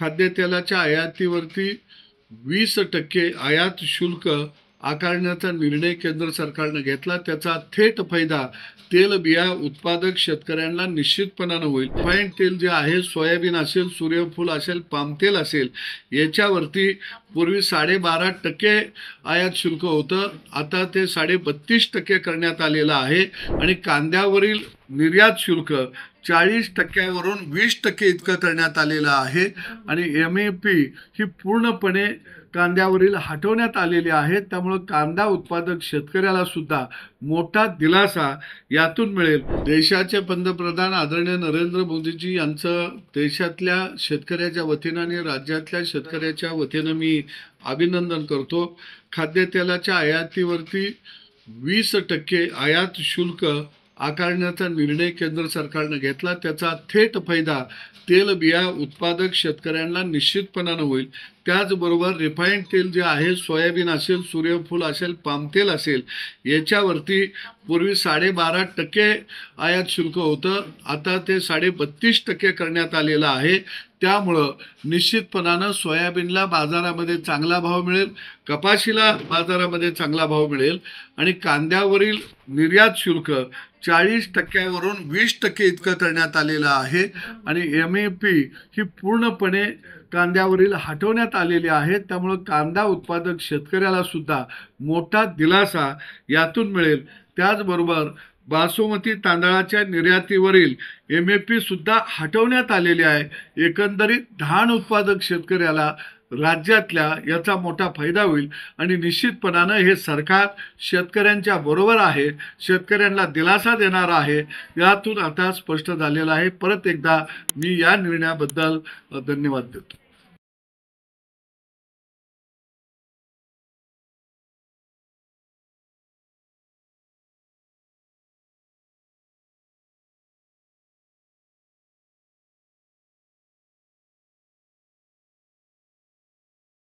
खाद्यतेलाच्या आयातीवरती वीस टक्के आयात शुल्क आकारण्याचा निर्णय केंद्र सरकारनं घेतला त्याचा थेट फायदा तेल बिया उत्पादक शेतकऱ्यांना निश्चितपणानं होईल रिफाईन तेल जे आहे सोयाबीन असेल सूर्यफूल असेल पामतेल असेल याच्यावरती पूर्वी साडेबारा टक्के आयात शुल्क होतं आता ते साडेबत्तीस टक्के करण्यात आलेलं आहे आणि कांद्यावरील निर्यात शुल्क चाळीस टक्क्यावरून वीस टक्के इतकं करण्यात आलेलं आहे आणि एम ए पी ही पूर्णपणे कांद्यावरील हटवण्यात आलेले आहेत त्यामुळं कांदा उत्पादक शेतकऱ्याला सुद्धा मोठा दिलासा यातून मिळेल देशाचे पंतप्रधान आदरणीय नरेंद्र मोदीजी यांचं देशातल्या शेतकऱ्याच्या वतीनं आणि राज्यातल्या शेतकऱ्याच्या वतीनं मी अभिनंदन करतो खाद्यतेलाच्या आयातीवरती वीस टक्के आयात शुल्क आकारण्याचा निर्णय केंद्र सरकारनं घेतला त्याचा थेट फायदा तेलबिया उत्पादक शेतकऱ्यांना निश्चितपणानं होईल त्याचबरोबर रिफाईंड तेल जे आहे सोयाबीन असेल सूर्यफूल असेल पामतेल असेल याच्यावरती पूर्वी साडेबारा टक्के आयात शुल्क होतं आता ते साडेबत्तीस टक्के करण्यात आलेलं आहे त्यामुळं निश्चितपणानं सोयाबीनला बाजारामध्ये चांगला भाव मिळेल कपाशीला बाजारामध्ये चांगला भाव मिळेल आणि कांद्यावरील निर्यात शुल्क चाळीस टक्क्यावरून वीस टक्के इतकं करण्यात आलेलं आहे आणि एम ए पी ही पूर्णपणे कांद्यावरील हटवण्यात करण्यात आलेले आहेत त्यामुळं कांदा उत्पादक शेतकऱ्याला सुद्धा मोठा दिलासा यातून मिळेल त्याचबरोबर बासुमती तांदळाच्या निर्यातीवरील एम ए सुद्धा हटवण्यात आलेली आहे एकंदरीत धान उत्पादक शेतकऱ्याला राज्यातल्या याचा मोठा फायदा होईल आणि निश्चितपणानं हे सरकार शेतकऱ्यांच्या बरोबर आहे शेतकऱ्यांना दिलासा देणार आहे यातून आता स्पष्ट झालेलं आहे परत एकदा मी या निर्णयाबद्दल धन्यवाद देतो